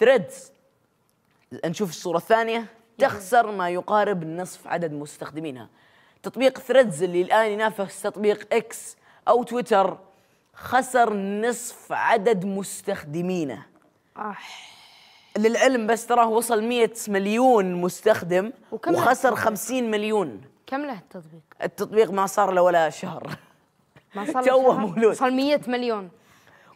ثريدز نشوف الصورة الثانية تخسر ما يقارب نصف عدد مستخدمينها تطبيق ثريدز اللي الآن ينافس تطبيق إكس أو تويتر خسر نصف عدد مستخدمينه أح. آه. للعلم بس تراه وصل 100 مليون مستخدم وكم وخسر 50 مليون كم له التطبيق؟ التطبيق ما صار له ولا شهر ما صار له توه مولود صار 100 مليون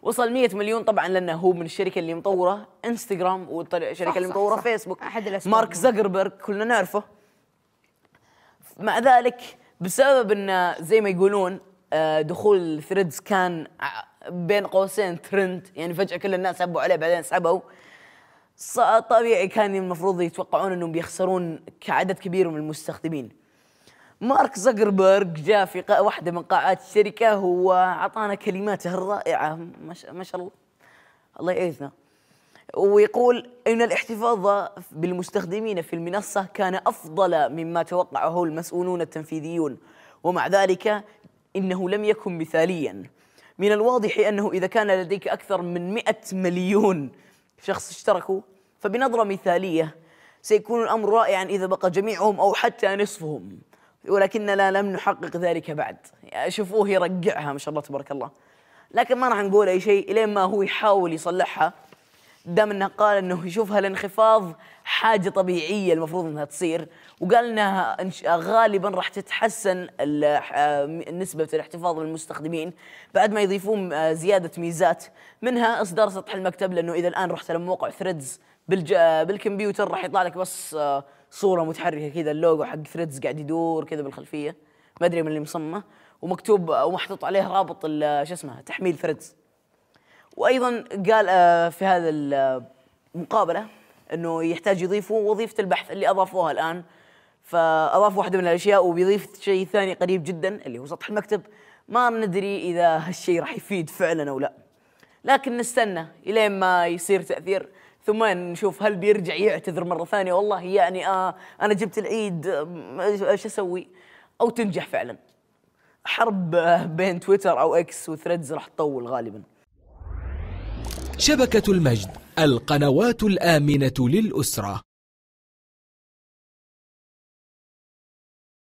وصل 100 مليون طبعا لانه هو من الشركه اللي مطوره انستغرام والشركه اللي مطوره صح فيسبوك صح احد الاسباب مارك زكربرج كلنا نعرفه مع ذلك بسبب انه زي ما يقولون آه، دخول الثريدز كان بين قوسين ترند يعني فجاه كل الناس سبوا عليه بعدين سحبوا طبيعي كان المفروض يتوقعون انهم بيخسرون كعدد كبير من المستخدمين مارك زكربرج جاء في واحدة من قاعات الشركة وأعطانا كلماته الرائعة ما شاء الله الله يعيذنا ويقول إن الاحتفاظ بالمستخدمين في المنصة كان أفضل مما توقعه المسؤولون التنفيذيون ومع ذلك إنه لم يكن مثاليا من الواضح أنه إذا كان لديك أكثر من 100 مليون شخص اشتركوا فبنظرة مثالية سيكون الأمر رائعا إذا بقى جميعهم أو حتى نصفهم ولكننا لم نحقق ذلك بعد يعني شوفوه يرقعها ما شاء الله تبارك الله لكن ما راح نقول اي شيء لين ما هو يحاول يصلحها دام انه قال انه يشوفها الانخفاض حاجه طبيعيه المفروض انها تصير وقال انها غالبا راح تتحسن نسبه الاحتفاظ بالمستخدمين بعد ما يضيفون آه، زياده ميزات منها اصدار سطح المكتب لانه اذا الان رحت لموقع ثريدز بالج... بالكمبيوتر راح يطلع لك بس آه، صوره متحركه كذا اللوجو حق ثريدز قاعد يدور كذا بالخلفيه ما ادري من اللي مصممه ومكتوب آه، ومحطوط عليه رابط آه، شو اسمه تحميل ثريدز وايضا قال في هذا المقابله انه يحتاج يضيفوا وظيفه البحث اللي اضافوها الان فاضاف واحده من الاشياء وبيضيف شيء ثاني قريب جدا اللي هو سطح المكتب ما ندري اذا هالشيء راح يفيد فعلا او لا لكن نستنى الين ما يصير تاثير ثم نشوف هل بيرجع يعتذر مره ثانيه والله يعني آه انا جبت العيد آه، ايش اسوي؟ او تنجح فعلا. حرب بين تويتر او اكس وثريدز راح تطول غالبا. شبكه المجد القنوات الامنه للاسره